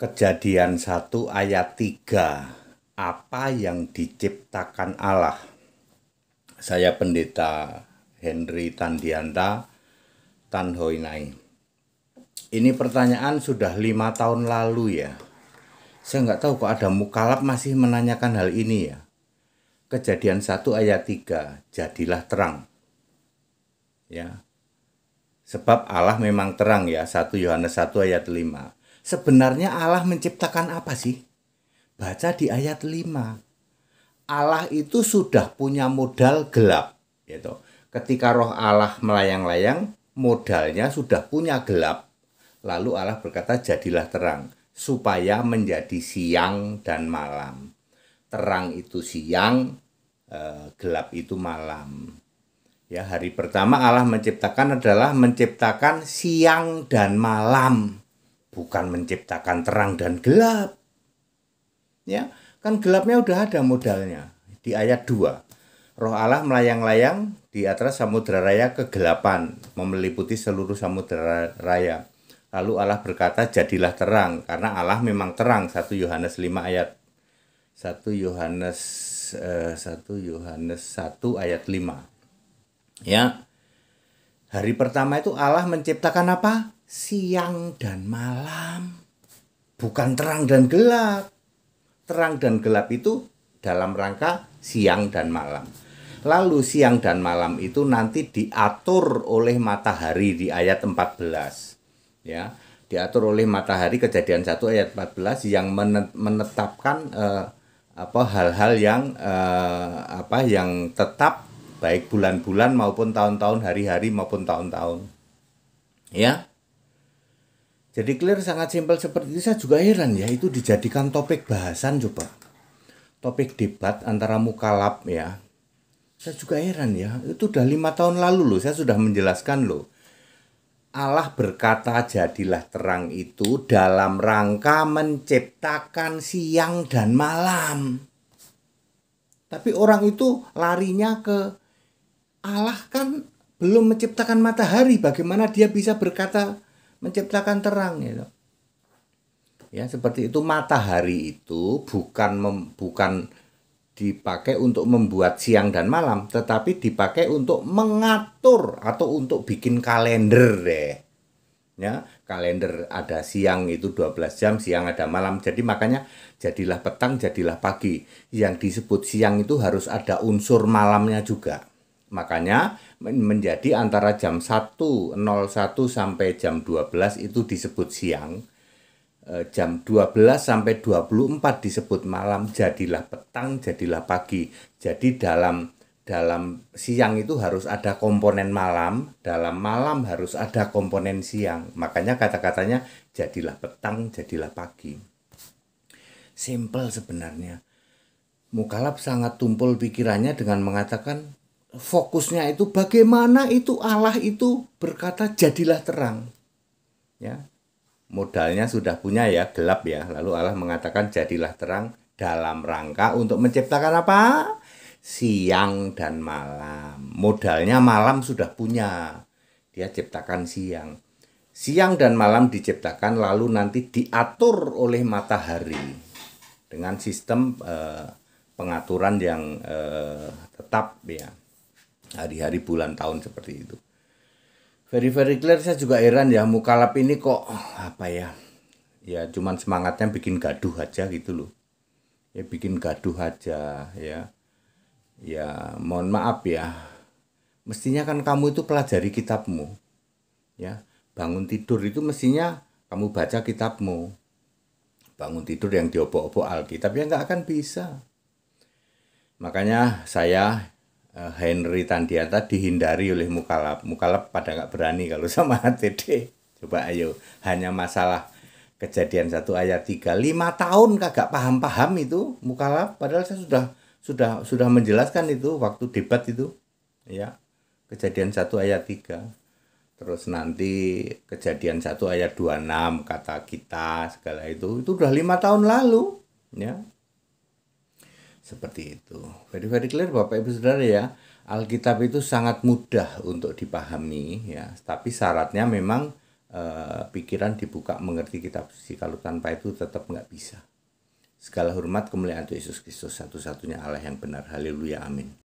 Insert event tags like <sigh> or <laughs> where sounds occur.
Kejadian 1 ayat 3. Apa yang diciptakan Allah? Saya pendeta Henry Tandianta Tanhoinai. Ini pertanyaan sudah lima tahun lalu ya. Saya nggak tahu kok ada mukalap masih menanyakan hal ini ya. Kejadian 1 ayat 3, jadilah terang. Ya. Sebab Allah memang terang ya, 1 Yohanes 1 ayat 5 Sebenarnya Allah menciptakan apa sih? Baca di ayat 5. Allah itu sudah punya modal gelap, gitu. Ketika roh Allah melayang-layang, modalnya sudah punya gelap. Lalu Allah berkata, "Jadilah terang." supaya menjadi siang dan malam. Terang itu siang, eh, gelap itu malam. Ya, hari pertama Allah menciptakan adalah menciptakan siang dan malam bukan menciptakan terang dan gelap. Ya, kan gelapnya udah ada modalnya di ayat 2. Roh Allah melayang-layang di atas samudera raya kegelapan, memeliputi seluruh samudera raya. Lalu Allah berkata, "Jadilah terang," karena Allah memang terang. 1 Yohanes 5 ayat 1 Yohanes 1 eh, Yohanes 1 ayat 5. Ya. Hari pertama itu Allah menciptakan apa? Siang dan malam. Bukan terang dan gelap. Terang dan gelap itu dalam rangka siang dan malam. Lalu siang dan malam itu nanti diatur oleh matahari di ayat 14. Ya, diatur oleh matahari kejadian 1 ayat 14 yang menetapkan eh, apa hal-hal yang eh, apa yang tetap baik bulan-bulan maupun tahun-tahun hari-hari maupun tahun-tahun ya jadi clear sangat simpel seperti itu saya juga heran ya itu dijadikan topik bahasan coba topik debat antara mukalap ya saya juga heran ya itu udah lima tahun lalu loh saya sudah menjelaskan loh Allah berkata jadilah terang itu dalam rangka menciptakan siang dan malam. Tapi orang itu larinya ke Allah kan belum menciptakan matahari, bagaimana dia bisa berkata menciptakan terang gitu. Ya, seperti itu matahari itu bukan mem, bukan dipakai untuk membuat siang dan malam, tetapi dipakai untuk mengatur atau untuk bikin kalender deh. Ya, kalender ada siang itu 12 jam, siang ada malam. Jadi makanya jadilah petang, jadilah pagi. Yang disebut siang itu harus ada unsur malamnya juga. Makanya menjadi antara jam 1.01 sampai jam 12 itu disebut siang. E, jam 12 sampai 24 disebut malam, jadilah petang, jadilah pagi. Jadi dalam dalam siang itu harus ada komponen malam, dalam malam harus ada komponen siang. Makanya kata-katanya jadilah petang, jadilah pagi. Simple sebenarnya. Mukalap sangat tumpul pikirannya dengan mengatakan fokusnya itu bagaimana itu Allah itu berkata jadilah terang. Ya. Modalnya sudah punya ya, gelap ya. Lalu Allah mengatakan jadilah terang dalam rangka untuk menciptakan apa? Siang dan malam. Modalnya malam sudah punya. Dia ciptakan siang. Siang dan malam diciptakan lalu nanti diatur oleh matahari dengan sistem eh, pengaturan yang eh, tetap ya hari-hari bulan tahun seperti itu very very clear saya juga heran ya mukalap ini kok apa ya ya cuman semangatnya bikin gaduh aja gitu loh ya bikin gaduh aja ya ya mohon maaf ya mestinya kan kamu itu pelajari kitabmu ya bangun tidur itu mestinya kamu baca kitabmu bangun tidur yang diobok-obok Alkitab ya nggak akan bisa makanya saya Eh, Henry Tandiata dihindari oleh mukalap. Mukalap pada nggak berani kalau <laughs> sama ATD. Coba ayo, hanya masalah kejadian satu ayat tiga. Lima tahun kagak paham-paham itu mukalap. Padahal saya sudah sudah sudah menjelaskan itu waktu debat itu. Ya, kejadian satu ayat tiga. Terus nanti kejadian satu ayat dua enam kata kita segala itu. Itu udah lima tahun lalu. Ya, seperti itu. Very very clear Bapak Ibu Saudara ya. Alkitab itu sangat mudah untuk dipahami ya, tapi syaratnya memang eh, pikiran dibuka mengerti kitab suci kalau tanpa itu tetap nggak bisa. Segala hormat kemuliaan untuk Yesus Kristus satu-satunya Allah yang benar. Haleluya. Amin.